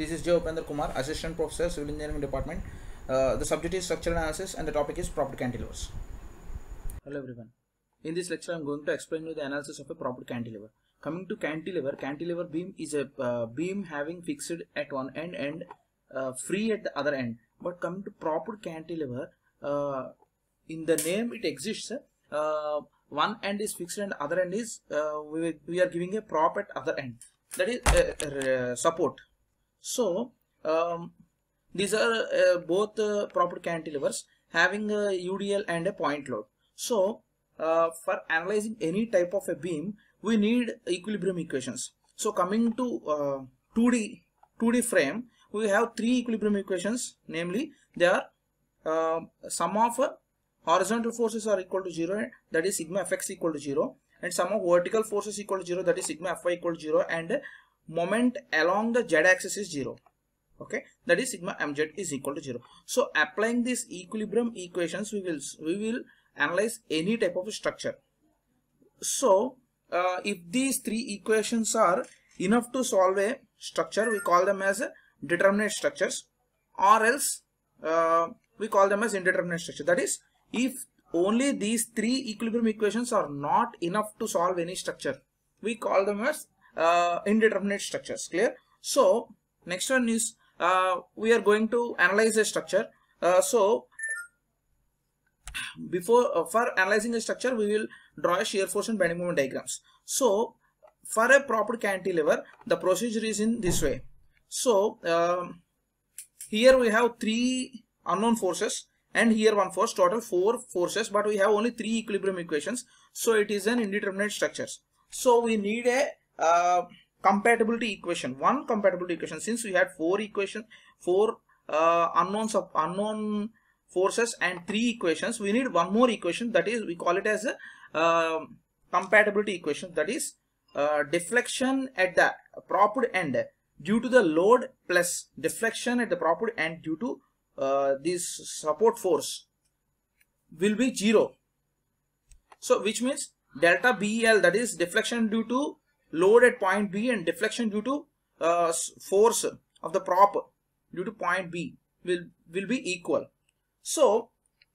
This is J. Upendra Kumar, Assistant Professor, Civil Engineering Department. Uh, the subject is Structural Analysis and the topic is Propped Cantilevers. Hello everyone. In this lecture, I am going to explain you the analysis of a propped cantilever. Coming to cantilever, cantilever beam is a uh, beam having fixed at one end and uh, free at the other end. But coming to proper cantilever, uh, in the name it exists, uh, one end is fixed and other end is, uh, we, we are giving a prop at other end. That is support so um, these are uh, both uh, proper cantilevers having a UDL and a point load so uh, for analyzing any type of a beam we need equilibrium equations so coming to 2d uh, 2d frame we have three equilibrium equations namely they are uh, sum of horizontal forces are equal to 0 that is sigma fx equal to 0 and sum of vertical forces equal to 0 that is sigma fy equal to 0 and moment along the z axis is 0 okay that is sigma mz is equal to 0 so applying these equilibrium equations we will we will analyze any type of structure so uh, if these three equations are enough to solve a structure we call them as determinate structures or else uh, we call them as indeterminate structure that is if only these three equilibrium equations are not enough to solve any structure we call them as uh, indeterminate structures clear so next one is uh, we are going to analyze a structure uh, so before uh, for analyzing a structure we will draw a shear force and bending moment diagrams so for a proper cantilever the procedure is in this way so um, here we have three unknown forces and here one force total four forces but we have only three equilibrium equations so it is an indeterminate structures so we need a uh, compatibility equation one compatibility equation since we had four equations, four uh, unknowns of unknown forces and three equations we need one more equation that is we call it as a uh, compatibility equation that is uh, deflection at the proper end due to the load plus deflection at the proper end due to uh, this support force will be zero so which means delta bl that is deflection due to load at point B and deflection due to uh, force of the prop due to point B will, will be equal. So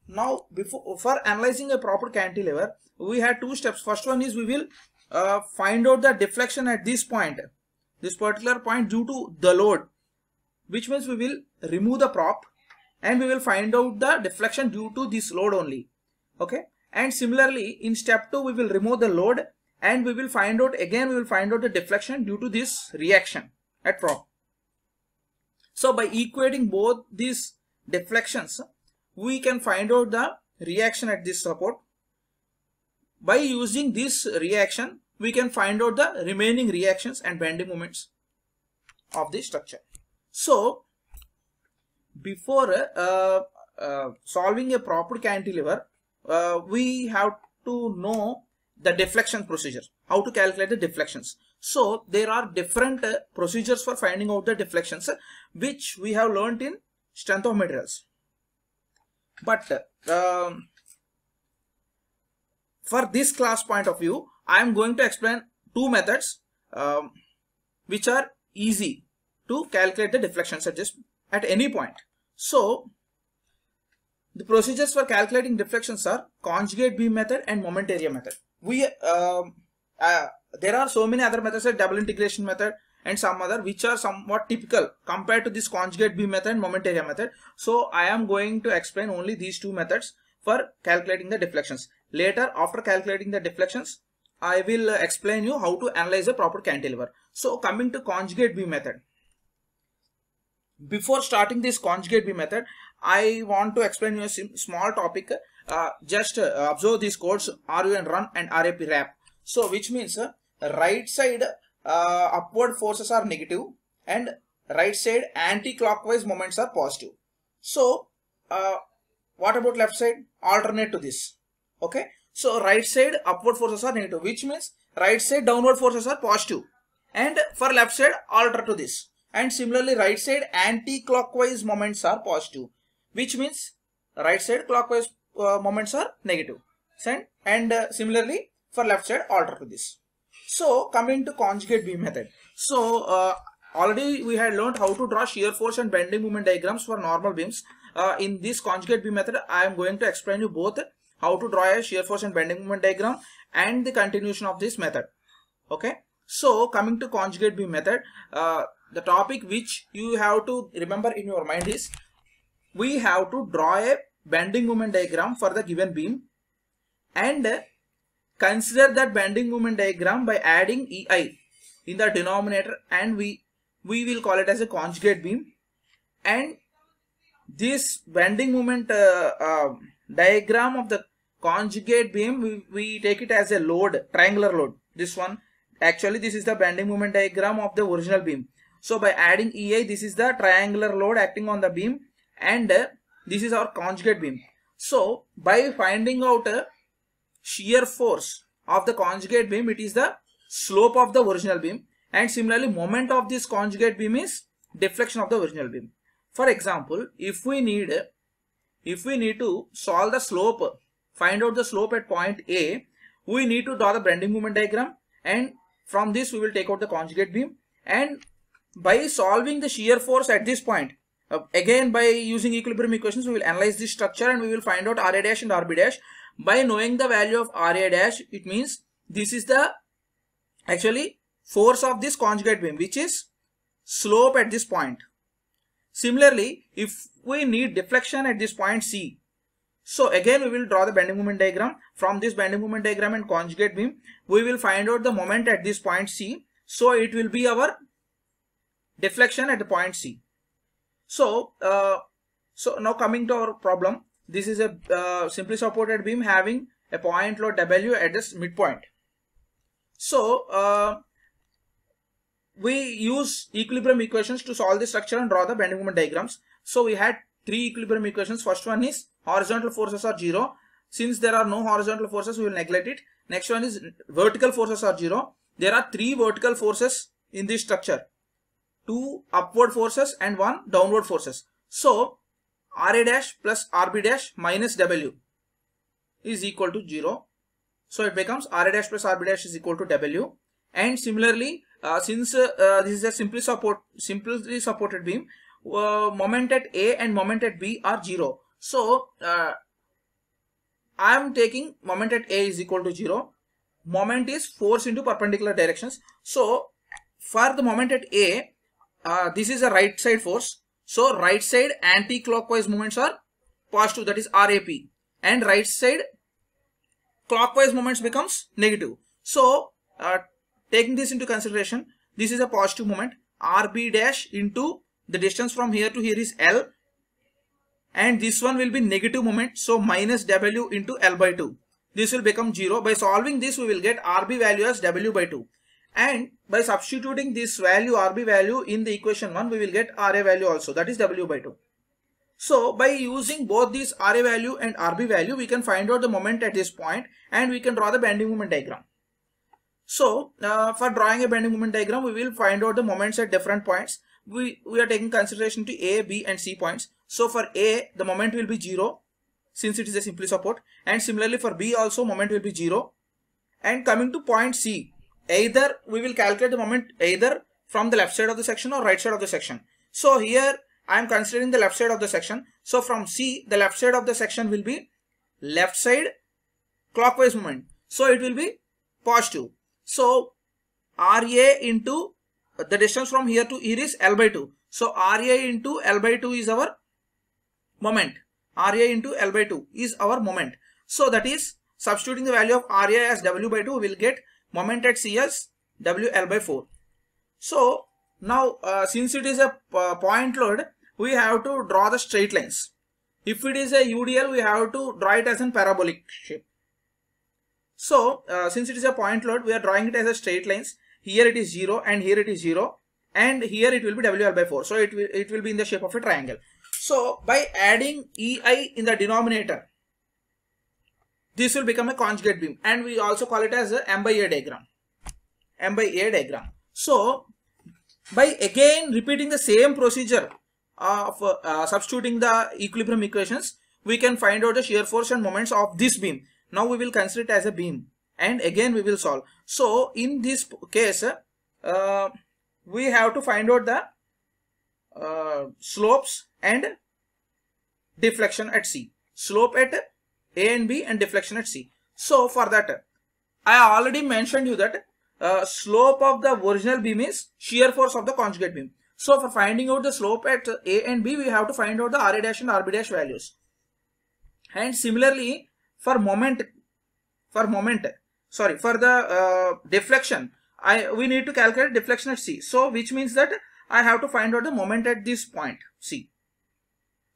now before for analyzing a proper cantilever, we had two steps. First one is we will uh, find out the deflection at this point, this particular point due to the load, which means we will remove the prop and we will find out the deflection due to this load only. Okay. And similarly, in step 2, we will remove the load and we will find out again we will find out the deflection due to this reaction at prop. So by equating both these deflections we can find out the reaction at this support. By using this reaction we can find out the remaining reactions and bending moments of the structure. So before uh, uh, solving a proper cantilever uh, we have to know the deflection procedure, how to calculate the deflections. So there are different uh, procedures for finding out the deflections uh, which we have learned in strength of materials. But uh, um, for this class point of view, I am going to explain two methods um, which are easy to calculate the deflections at, at any point. So the procedures for calculating deflections are conjugate beam method and moment area method we um, uh, there are so many other methods like double integration method and some other which are somewhat typical compared to this conjugate B method and moment area method. So I am going to explain only these two methods for calculating the deflections. Later after calculating the deflections I will uh, explain you how to analyze a proper cantilever. So coming to conjugate B method. Before starting this conjugate B method I want to explain you a small topic uh, just uh, observe these codes RU and run and RAP wrap. So which means uh, right side uh, upward forces are negative and right side anti-clockwise moments are positive. So uh, what about left side? Alternate to this. Okay. So right side upward forces are negative which means right side downward forces are positive and for left side alter to this and similarly right side anti-clockwise moments are positive which means right side clockwise uh, moments are negative and, and uh, similarly for left side alter to this so coming to conjugate beam method so uh, already we had learned how to draw shear force and bending moment diagrams for normal beams uh, in this conjugate beam method i am going to explain you both how to draw a shear force and bending moment diagram and the continuation of this method okay so coming to conjugate beam method uh, the topic which you have to remember in your mind is we have to draw a bending moment diagram for the given beam and consider that bending moment diagram by adding EI in the denominator and we we will call it as a conjugate beam and this bending moment uh, uh, diagram of the conjugate beam we, we take it as a load triangular load this one actually this is the bending moment diagram of the original beam so by adding EI this is the triangular load acting on the beam and uh, this is our conjugate beam. So by finding out a shear force of the conjugate beam, it is the slope of the original beam and similarly moment of this conjugate beam is deflection of the original beam. For example, if we need if we need to solve the slope, find out the slope at point A, we need to draw the bending moment diagram and from this we will take out the conjugate beam and by solving the shear force at this point uh, again, by using equilibrium equations, we will analyze this structure and we will find out RA dash and RB dash. By knowing the value of RA dash, it means this is the actually force of this conjugate beam, which is slope at this point. Similarly, if we need deflection at this point C, so again we will draw the bending moment diagram. From this bending moment diagram and conjugate beam, we will find out the moment at this point C. So it will be our deflection at the point C. So, uh, so now coming to our problem, this is a uh, simply supported beam having a point load W at its midpoint. So, uh, we use equilibrium equations to solve the structure and draw the bending moment diagrams. So, we had three equilibrium equations. First one is horizontal forces are zero. Since there are no horizontal forces, we will neglect it. Next one is vertical forces are zero. There are three vertical forces in this structure two upward forces and one downward forces. So RA dash plus RB dash minus W is equal to 0. So it becomes RA dash plus RB dash is equal to W. And similarly, uh, since uh, uh, this is a simply, support, simply supported beam, uh, moment at A and moment at B are 0. So uh, I am taking moment at A is equal to 0. Moment is force into perpendicular directions. So for the moment at A, uh, this is a right side force. So right side anti-clockwise moments are positive that is RAP and right side clockwise moments becomes negative. So uh, taking this into consideration this is a positive moment RB dash into the distance from here to here is L and this one will be negative moment so minus W into L by 2. This will become 0. By solving this we will get RB value as W by 2 and by substituting this value RB value in the equation 1 we will get RA value also that is W by 2. So by using both these RA value and RB value we can find out the moment at this point and we can draw the bending moment diagram. So uh, for drawing a bending moment diagram we will find out the moments at different points. We, we are taking consideration to A, B and C points. So for A the moment will be 0 since it is a simply support and similarly for B also moment will be 0 and coming to point C either we will calculate the moment either from the left side of the section or right side of the section. So here I am considering the left side of the section. So from C, the left side of the section will be left side clockwise moment. So it will be positive. So RA into the distance from here to here is L by 2. So RA into L by 2 is our moment. RA into L by 2 is our moment. So that is substituting the value of RA as W by 2 we will get moment at CS WL by 4. So now uh, since it is a uh, point load we have to draw the straight lines. If it is a UDL we have to draw it as a parabolic shape. So uh, since it is a point load we are drawing it as a straight lines. Here it is 0 and here it is 0 and here it will be WL by 4. So it will, it will be in the shape of a triangle. So by adding EI in the denominator this will become a conjugate beam and we also call it as a M by A diagram. M by A diagram. So by again repeating the same procedure of uh, uh, substituting the equilibrium equations, we can find out the shear force and moments of this beam. Now we will consider it as a beam and again we will solve. So in this case, uh, we have to find out the uh, slopes and deflection at C. Slope at a and B and deflection at C. So for that, I already mentioned you that uh, slope of the original beam is shear force of the conjugate beam. So for finding out the slope at A and B, we have to find out the RA dash and RB dash values. And similarly, for moment, for moment, sorry, for the uh, deflection, I we need to calculate deflection at C. So which means that I have to find out the moment at this point C.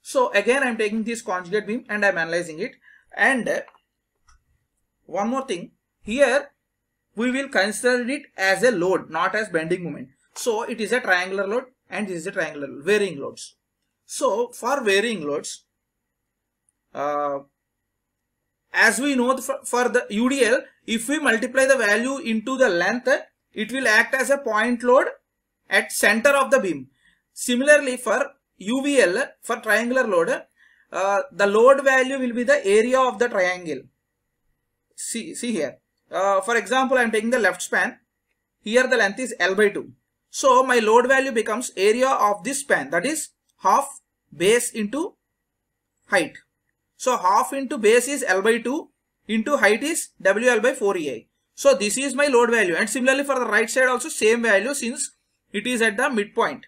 So again, I'm taking this conjugate beam and I'm analyzing it and one more thing here we will consider it as a load not as bending moment so it is a triangular load and this is a triangular load, varying loads so for varying loads uh, as we know for, for the UDL if we multiply the value into the length it will act as a point load at center of the beam similarly for UVL for triangular load uh, the load value will be the area of the triangle. See, see here. Uh, for example, I am taking the left span. Here the length is L by 2. So my load value becomes area of this span that is half base into height. So half into base is L by 2 into height is WL by 4EI. So this is my load value and similarly for the right side also same value since it is at the midpoint.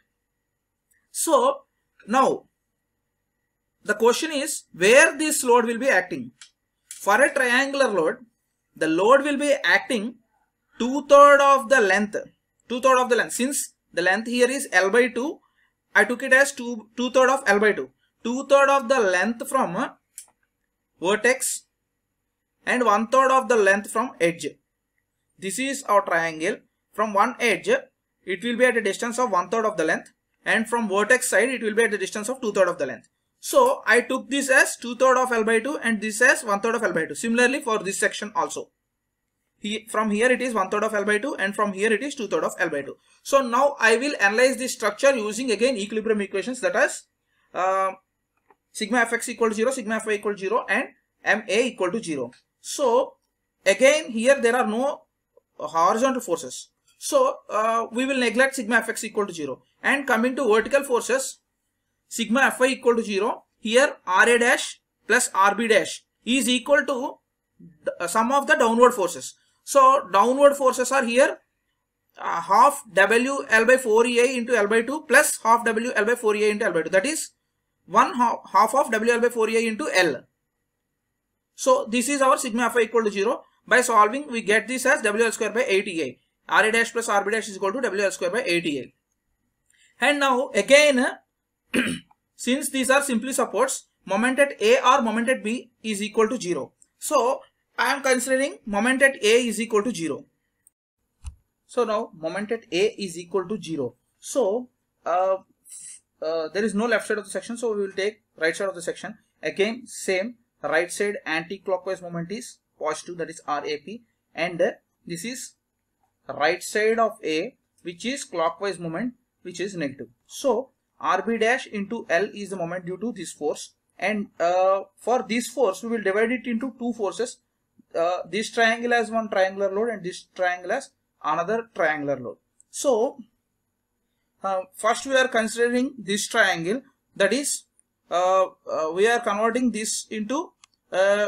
So now the question is where this load will be acting. For a triangular load, the load will be acting two-third of the length. Two-third of the length. Since the length here is L by 2, I took it as two, two-third of L by 2. Two-third of the length from vertex and one-third of the length from edge. This is our triangle. From one edge, it will be at a distance of one-third of the length and from vertex side, it will be at the distance of two-third of the length. So I took this as 2 third of L by 2 and this as 1 third of L by 2. Similarly for this section also. He, from here it is 1 third of L by 2 and from here it is 2 third of L by 2. So now I will analyze this structure using again equilibrium equations that is uh, sigma fx equal to 0, sigma fy equal to 0 and ma equal to 0. So again here there are no horizontal forces. So uh, we will neglect sigma fx equal to 0 and coming to vertical forces sigma Fi equal to 0, here Ra dash plus Rb dash is equal to the uh, sum of the downward forces. So downward forces are here uh, half W L by 4 ea into L by 2 plus half W L by 4 ea into L by 2. That is one half, half of W L by 4 ea into L. So this is our sigma Fi equal to 0. By solving we get this as WL square by 8 a. Ra dash plus Rb dash is equal to WL square by 8 a. And now again Since these are simply supports, moment at A or moment at B is equal to 0. So, I am considering moment at A is equal to 0. So now moment at A is equal to 0. So uh, uh, there is no left side of the section. So we will take right side of the section. Again, same right side anti-clockwise moment is positive that is RAP and uh, this is right side of A which is clockwise moment which is negative. So RB dash into L is the moment due to this force and uh, for this force we will divide it into two forces. Uh, this triangle has one triangular load and this triangle has another triangular load. So uh, first we are considering this triangle that is uh, uh, we are converting this into uh,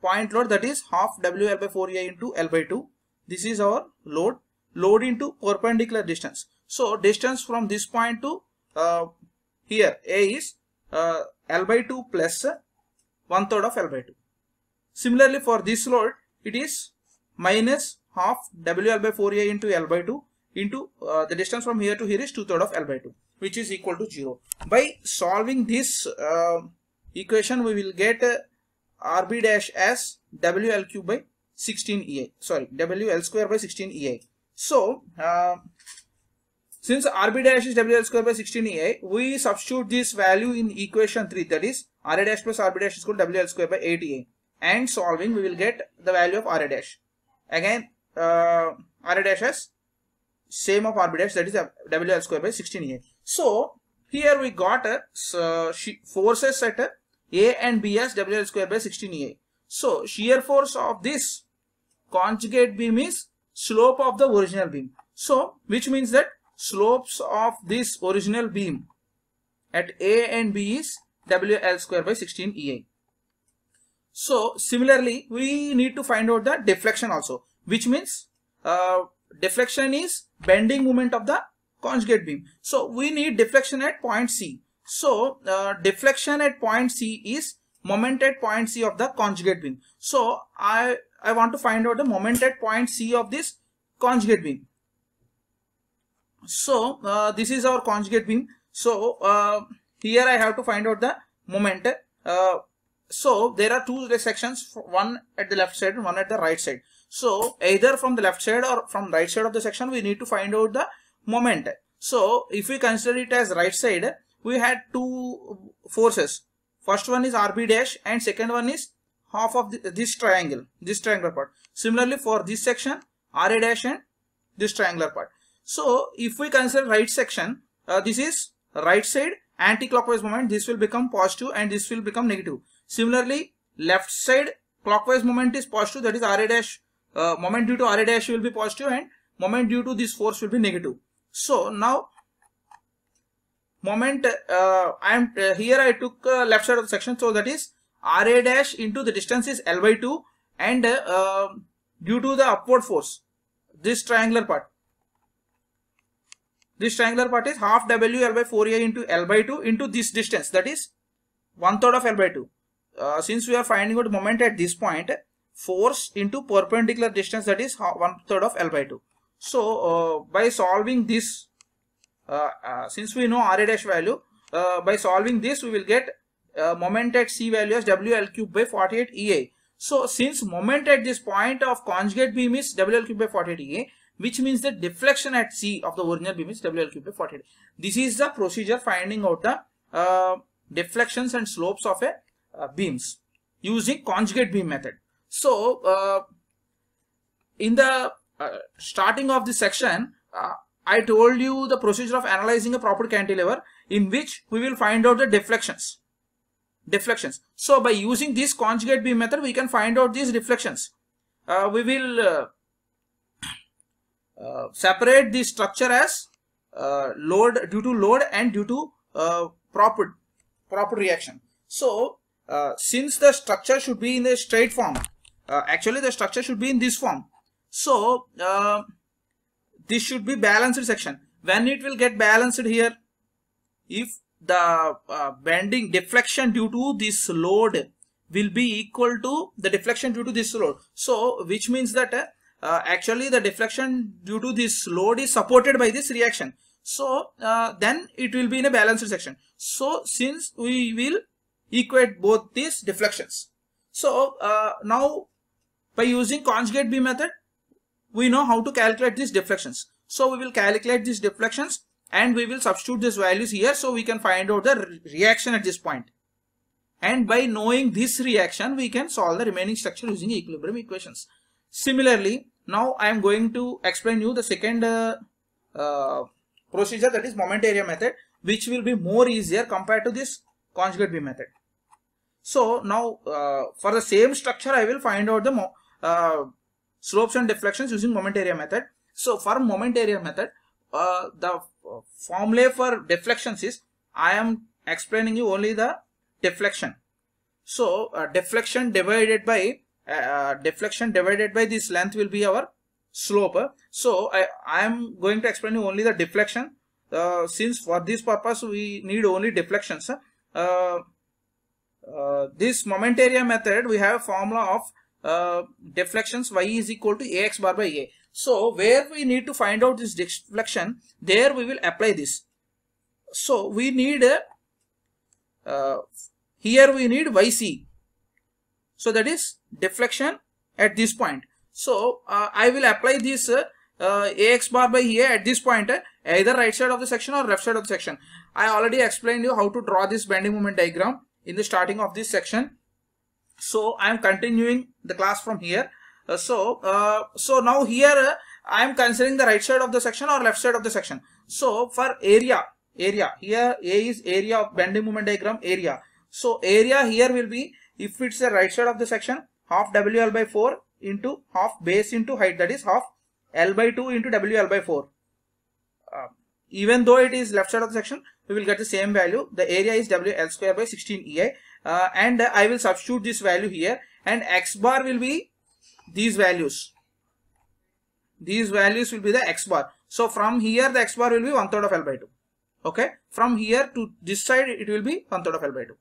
point load that is half WL by 4A into L by 2. This is our load load into perpendicular distance. So distance from this point to uh, here A is uh, L by 2 plus one third of L by 2. Similarly for this load it is minus half WL by 4A into L by 2 into uh, the distance from here to here is 2 third of L by 2 which is equal to 0. By solving this uh, equation we will get uh, RB dash as WL cube by 16 EI sorry WL square by 16 EI. So uh, since RB dash is WL square by 16EI, we substitute this value in equation 3 that is RA dash plus RB dash is equal to WL square by 8EI and solving we will get the value of RA dash. Again uh, RA dash is same of RB dash that is WL square by 16EI. So here we got a uh, forces at a A and B as WL square by 16EI. So shear force of this conjugate beam is slope of the original beam. So which means that slopes of this original beam at A and B is WL square by 16 EI. So similarly, we need to find out the deflection also, which means uh, deflection is bending moment of the conjugate beam. So we need deflection at point C. So uh, deflection at point C is moment at point C of the conjugate beam. So I, I want to find out the moment at point C of this conjugate beam. So uh, this is our conjugate beam. So uh, here I have to find out the moment. Uh, so there are two sections, one at the left side and one at the right side. So either from the left side or from right side of the section, we need to find out the moment. So if we consider it as right side, we had two forces. First one is RB dash and second one is half of the, this triangle, this triangular part. Similarly for this section, RA dash and this triangular part. So if we consider right section, uh, this is right side anti-clockwise moment. This will become positive and this will become negative. Similarly, left side clockwise moment is positive. That is RA dash uh, moment due to RA dash will be positive and moment due to this force will be negative. So now moment uh, I am uh, here I took uh, left side of the section so that is RA dash into the distance is L by 2 and uh, um, due to the upward force this triangular part this triangular part is half WL by 4A into L by 2 into this distance that is one third of L by 2. Uh, since we are finding out moment at this point, force into perpendicular distance that is one third of L by 2. So uh, by solving this, uh, uh since we know RA dash value, uh, by solving this we will get uh, moment at C value as WL cube by 48 EA. So since moment at this point of conjugate beam is WL cube by 48 EA, which means the deflection at C of the original beam is WLQ by 40. This is the procedure finding out the uh, deflections and slopes of a uh, beams using conjugate beam method. So, uh, in the uh, starting of this section, uh, I told you the procedure of analyzing a proper cantilever in which we will find out the deflections. Deflections. So, by using this conjugate beam method, we can find out these deflections. Uh, we will uh, separate the structure as uh, load due to load and due to uh, proper proper reaction. So uh, since the structure should be in a straight form, uh, actually the structure should be in this form. So this should be balanced section. When it will get balanced here, if the bending deflection due to this load will be equal to the deflection due to this load. So which means that uh, actually the deflection due to this load is supported by this reaction so uh, then it will be in a balanced section so since we will equate both these deflections so uh, now by using conjugate B method we know how to calculate these deflections so we will calculate these deflections and we will substitute these values here so we can find out the re reaction at this point and by knowing this reaction we can solve the remaining structure using equilibrium equations similarly now I am going to explain you the second uh, uh, procedure that is moment area method which will be more easier compared to this conjugate beam method. So now uh, for the same structure I will find out the uh, slopes and deflections using moment area method. So for moment area method uh, the formula for deflections is I am explaining you only the deflection. So uh, deflection divided by uh, uh, deflection divided by this length will be our slope. So I, I am going to explain you only the deflection. Uh, since for this purpose we need only deflections. Uh, uh this moment area method we have a formula of deflections y is equal to ax bar by a. So where we need to find out this deflection there we will apply this. So we need a, here we need yc so that is deflection at this point. So uh, I will apply this uh, uh, ax bar by here at this point uh, either right side of the section or left side of the section. I already explained you how to draw this bending moment diagram in the starting of this section. So I am continuing the class from here. Uh, so uh, so now here I am considering the right side of the section or left side of the section. So for area area here A is area of bending moment diagram area. So area here will be if it's the right side of the section, half WL by 4 into half base into height that is half L by 2 into WL by 4. Uh, even though it is left side of the section, we will get the same value. The area is WL square by 16 EI uh, and uh, I will substitute this value here and X bar will be these values. These values will be the X bar. So from here the X bar will be one third of L by 2. Okay. From here to this side it will be one third of L by 2.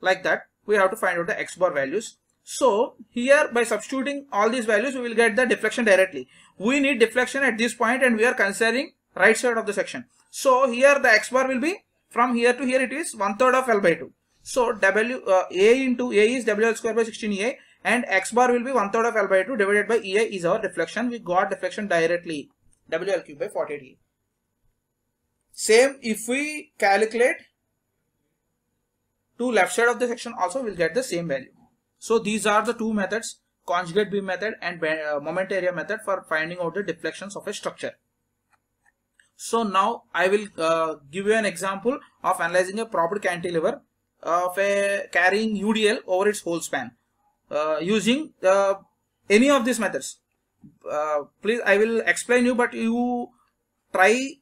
Like that we have to find out the x bar values. So here by substituting all these values, we will get the deflection directly. We need deflection at this point and we are considering right side of the section. So here the x bar will be from here to here it is one third of L by 2. So W uh, A into A is WL square by 16 EA and x bar will be one third of L by 2 divided by e a is our deflection. We got deflection directly WL cube by 48 EI. Same if we calculate to left side of the section also will get the same value. So these are the two methods conjugate beam method and uh, moment area method for finding out the deflections of a structure. So now I will uh, give you an example of analyzing a proper cantilever of a carrying UDL over its whole span uh, using uh, any of these methods. Uh, please I will explain you but you try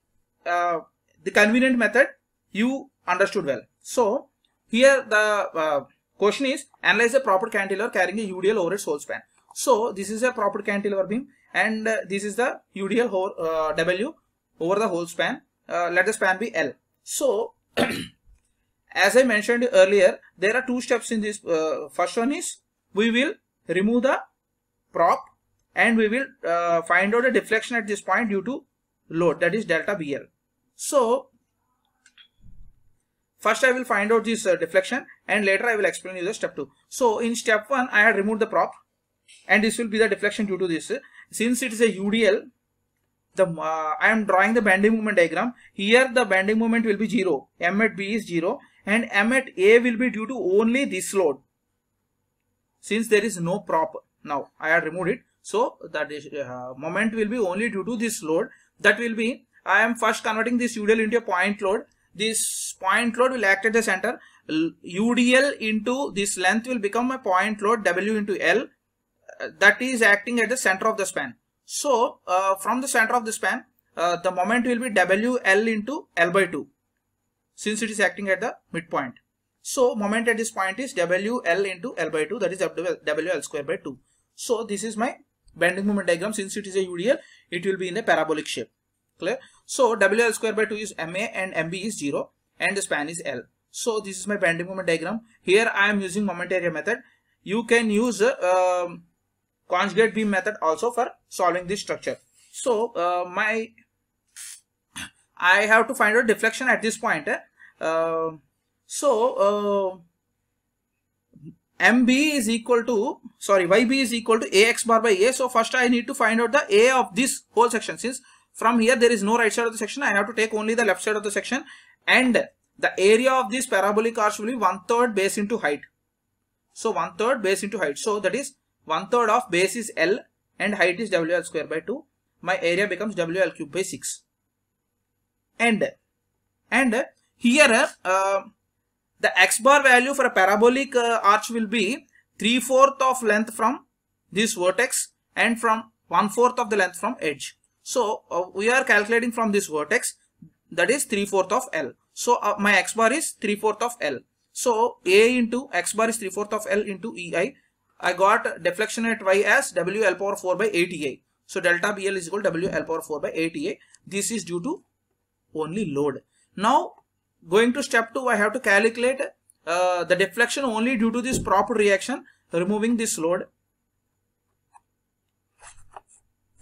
uh, the convenient method you understood well. So here the uh, question is analyze a proper cantilever carrying a UDL over its whole span. So this is a proper cantilever beam and uh, this is the UDL over, uh, W over the whole span. let the span be L. So as I mentioned earlier, there are two steps in this. Uh, first one is we will remove the prop and we will uh, find out the deflection at this point due to load that is delta BL. So First, I will find out this uh, deflection and later I will explain you the step 2. So, in step 1, I had removed the prop and this will be the deflection due to this. Since it is a UDL, the uh, I am drawing the bending moment diagram. Here, the bending moment will be 0. M at B is 0 and M at A will be due to only this load. Since there is no prop now, I had removed it. So, that uh, moment will be only due to this load. That will be, I am first converting this UDL into a point load this point load will act at the center UDL into this length will become a point load W into L uh, that is acting at the center of the span. So uh, from the center of the span uh, the moment will be WL into L by 2 since it is acting at the midpoint. So moment at this point is WL into L by 2 that is WL square by 2. So this is my bending moment diagram since it is a UDL it will be in a parabolic shape clear so wl square by 2 is ma and mb is 0 and the span is l so this is my bending moment diagram here i am using moment area method you can use uh, conjugate beam method also for solving this structure so uh, my i have to find out deflection at this point eh? uh, so uh, mb is equal to sorry yb is equal to ax bar by a so first i need to find out the a of this whole section since from here there is no right side of the section. I have to take only the left side of the section and the area of this parabolic arch will be one third base into height. So one third base into height. So that is one third of base is L and height is WL square by 2. My area becomes WL cube by 6. And, and here uh, the X bar value for a parabolic uh, arch will be 3 fourth of length from this vertex and from 1 fourth of the length from edge. So uh, we are calculating from this vertex that is 3 fourth of L. So uh, my x bar is 3 fourth of L. So A into x bar is 3 fourth of L into EI. I got deflection at y as W L power 4 by 8EI. So delta BL is equal to W L power 4 by 8EI. This is due to only load. Now going to step 2 I have to calculate uh, the deflection only due to this proper reaction removing this load.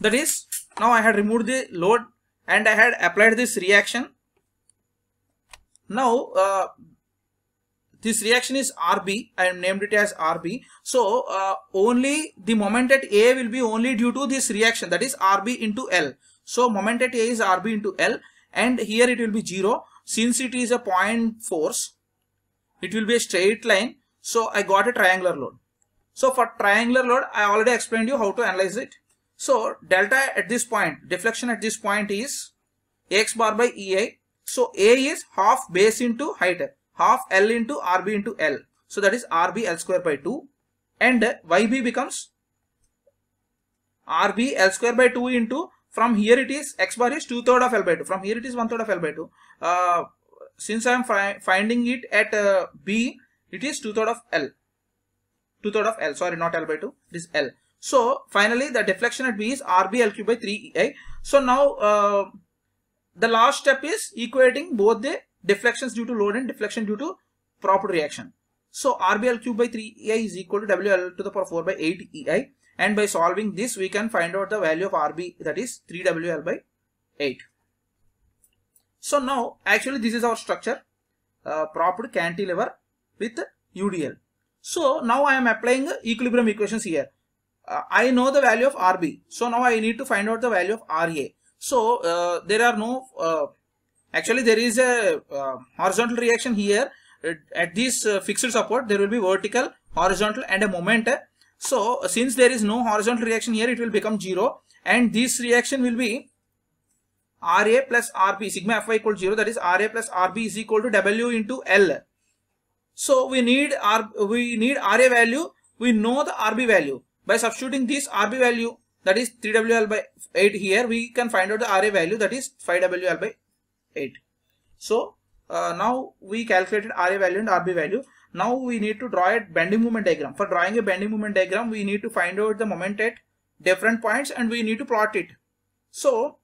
That is now I had removed the load and I had applied this reaction now uh, this reaction is RB I named it as RB so uh, only the moment at A will be only due to this reaction that is RB into L so moment at A is RB into L and here it will be 0 since it is a point force it will be a straight line so I got a triangular load so for triangular load I already explained you how to analyze it so delta at this point, deflection at this point is Ax bar by Ei. So A is half base into height, half L into RB into L. So that is RB L square by 2 and YB becomes RB L square by 2 into from here it is X bar is 2 third of L by 2 from here it is 1 third of L by 2. Uh, since I am fi finding it at uh, B it is 2 third of L 2 third of L sorry not L by 2 it is L. So finally the deflection at B is RBLQ by 3EI. So now uh, the last step is equating both the deflections due to load and deflection due to proper reaction. So RBL cube by 3EI is equal to WL to the power 4 by 8EI and by solving this we can find out the value of RB that is 3WL by 8. So now actually this is our structure uh, propped cantilever with UDL. So now I am applying equilibrium equations here uh, I know the value of RB. So now I need to find out the value of RA. So uh, there are no, uh, actually there is a uh, horizontal reaction here. Uh, at this uh, fixed support, there will be vertical, horizontal and a moment. So since there is no horizontal reaction here, it will become 0. And this reaction will be RA plus RB, sigma Fy equal 0, that is RA plus RB is equal to W into L. So we need, R, we need RA value, we know the RB value. By substituting this RB value that is 3WL by 8 here we can find out the RA value that is 5WL by 8. So uh, now we calculated RA value and RB value. Now we need to draw a bending moment diagram. For drawing a bending moment diagram we need to find out the moment at different points and we need to plot it. So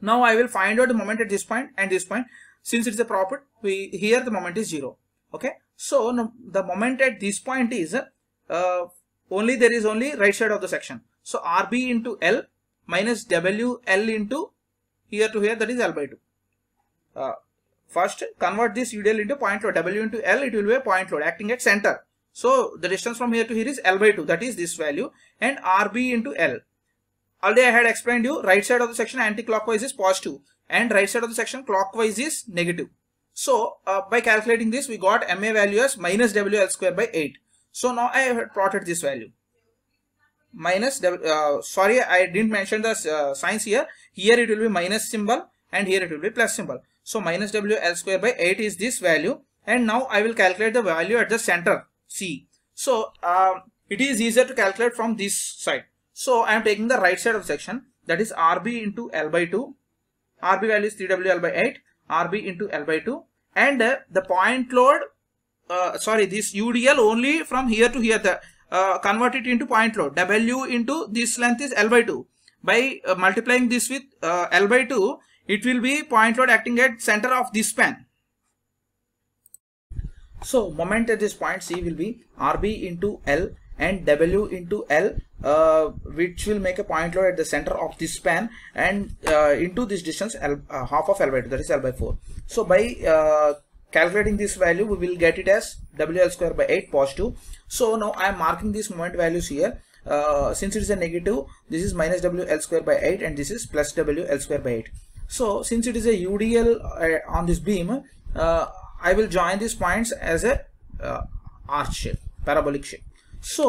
now I will find out the moment at this point and this point since it's a proper we here the moment is 0 okay so the moment at this point is uh, only there is only right side of the section. So RB into L minus WL into here to here that is L by 2. Uh, first convert this UDL into point load W into L it will be a point load acting at center. So the distance from here to here is L by 2 that is this value and RB into L. Already I had explained you right side of the section anti-clockwise is positive and right side of the section clockwise is negative. So uh, by calculating this we got MA value as minus WL square by 8 so now I have plotted this value minus uh, sorry I didn't mention the uh, signs here here it will be minus symbol and here it will be plus symbol so minus WL square by 8 is this value and now I will calculate the value at the center C so uh, it is easier to calculate from this side so I am taking the right side of the section that is RB into L by 2 RB value is 3WL by 8 RB into L by 2 and uh, the point load uh, sorry this UDL only from here to here the, uh, convert it into point load W into this length is L by 2 by uh, multiplying this with uh, L by 2 it will be point load acting at center of this span so moment at this point C will be RB into L and W into L uh, which will make a point load at the center of this span and uh, into this distance L, uh, half of L by 2 that is L by 4. So by uh, calculating this value we will get it as wl square by 8 positive so now i am marking these moment values here uh, since it is a negative this is minus wl square by 8 and this is plus wl square by 8 so since it is a udl uh, on this beam uh, i will join these points as a uh, arch shape parabolic shape so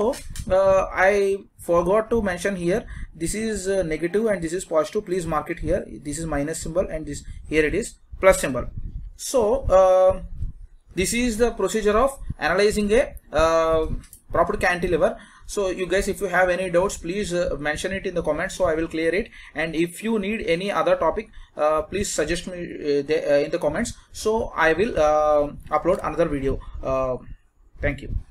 uh, i forgot to mention here this is uh, negative and this is positive please mark it here this is minus symbol and this here it is plus symbol so uh, this is the procedure of analyzing a uh, proper cantilever. So you guys, if you have any doubts, please uh, mention it in the comments. So I will clear it. And if you need any other topic, uh, please suggest me uh, the, uh, in the comments. So I will upload another video. thank you.